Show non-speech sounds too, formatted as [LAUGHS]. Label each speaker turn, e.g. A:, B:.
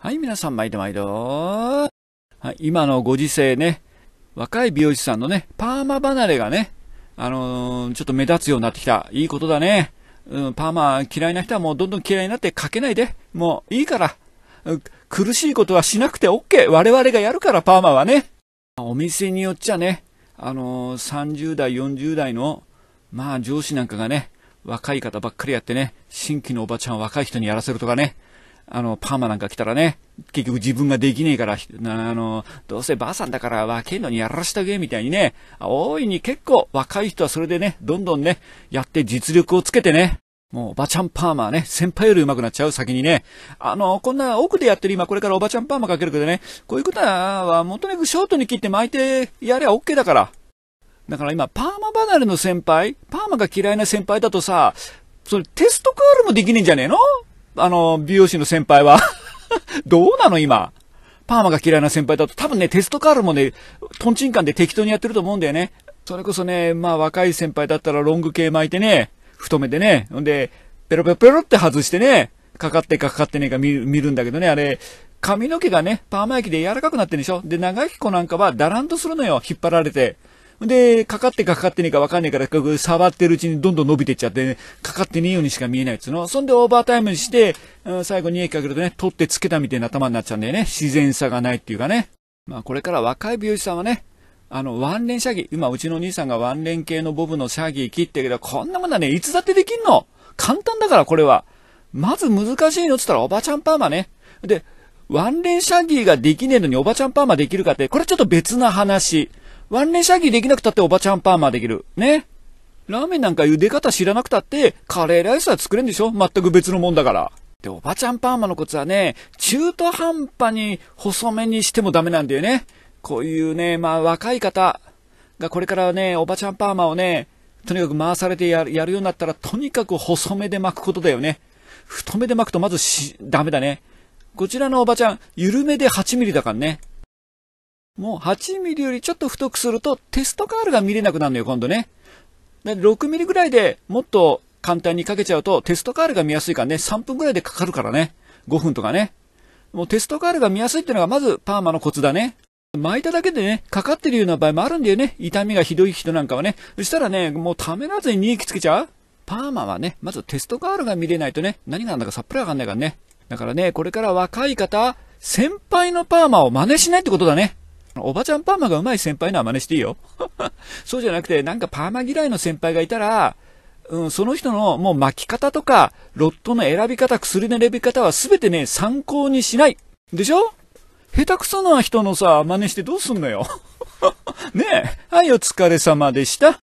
A: はい、皆さん、毎度毎度。はい、今のご時世ね、若い美容師さんのね、パーマ離れがね、あのー、ちょっと目立つようになってきた。いいことだね。うん、パーマ嫌いな人はもうどんどん嫌いになってかけないで。もういいから。苦しいことはしなくて OK。我々がやるから、パーマはね。お店によっちゃね、あのー、30代、40代の、まあ上司なんかがね、若い方ばっかりやってね、新規のおばちゃんを若い人にやらせるとかね、あの、パーマなんか来たらね、結局自分ができねえから、あの、どうせばあさんだから若いのにやらしたげみたいにね、大いに結構若い人はそれでね、どんどんね、やって実力をつけてね、もうおばちゃんパーマね、先輩より上手くなっちゃう先にね、あの、こんな奥でやってる今これからおばちゃんパーマかけるけどね、こういうことはもとにかくショートに切って巻いてやりゃ OK だから。だから今、パーマ離れの先輩、パーマが嫌いな先輩だとさ、それテストクールもできねえんじゃねえのあの、美容師の先輩は [LAUGHS] どうなの今。パーマが嫌いな先輩だと、多分ね、テストカールもね、トンチンカンで適当にやってると思うんだよね。それこそね、まあ若い先輩だったらロング系巻いてね、太めでね、ほんで、ペロペロペロって外してね、かかってかかってねえか見るんだけどね、あれ、髪の毛がね、パーマ液で柔らかくなってるでしょで、長き子なんかはだらんとするのよ、引っ張られて。で、かかってかかってねえかわかんねえから、触ってるうちにどんどん伸びてっちゃって、ね、かかってねえようにしか見えないっつの。そんでオーバータイムにして、うん、最後に液かけるとね、取ってつけたみたいな頭になっちゃうんだよね。自然さがないっていうかね。まあこれから若い美容師さんはね、あの、ワンレンシャギー。今、うちの兄さんがワンレン系のボブのシャギー切ってけど、こんなものはね、いつだってできんの簡単だから、これは。まず難しいのっつったら、おばちゃんパーマね。で、ワンレンシャギーができねえのにおばちゃんパーマできるかって、これちょっと別な話。ワンレンシャギーできなくたっておばちゃんパーマできる。ね。ラーメンなんか茹で方知らなくたって、カレーライスは作れんでしょ全く別のもんだから。で、おばちゃんパーマのコツはね、中途半端に細めにしてもダメなんだよね。こういうね、まあ若い方がこれからね、おばちゃんパーマをね、とにかく回されてやるやるようになったら、とにかく細めで巻くことだよね。太めで巻くとまずし、ダメだね。こちらのおばちゃん、緩めで8ミリだからね。もう 8mm よりちょっと太くするとテストカールが見れなくなるのよ、今度ね。6mm ぐらいでもっと簡単にかけちゃうとテストカールが見やすいからね、3分ぐらいでかかるからね。5分とかね。もうテストカールが見やすいってのがまずパーマのコツだね。巻いただけでね、かかってるような場合もあるんだよね。痛みがひどい人なんかはね。そしたらね、もうためらわずに2液つけちゃうパーマはね、まずテストカールが見れないとね、何がなんだかさっぱりわかんないからね。だからね、これから若い方、先輩のパーマを真似しないってことだね。おばちゃんパーマが上手い先輩のは真似していいよ。[LAUGHS] そうじゃなくて、なんかパーマ嫌いの先輩がいたら、うん、その人のもう巻き方とか、ロットの選び方、薬の選び方は全てね、参考にしない。でしょ下手くそな人のさ、真似してどうすんのよ。[LAUGHS] ねえ。はい、お疲れ様でした。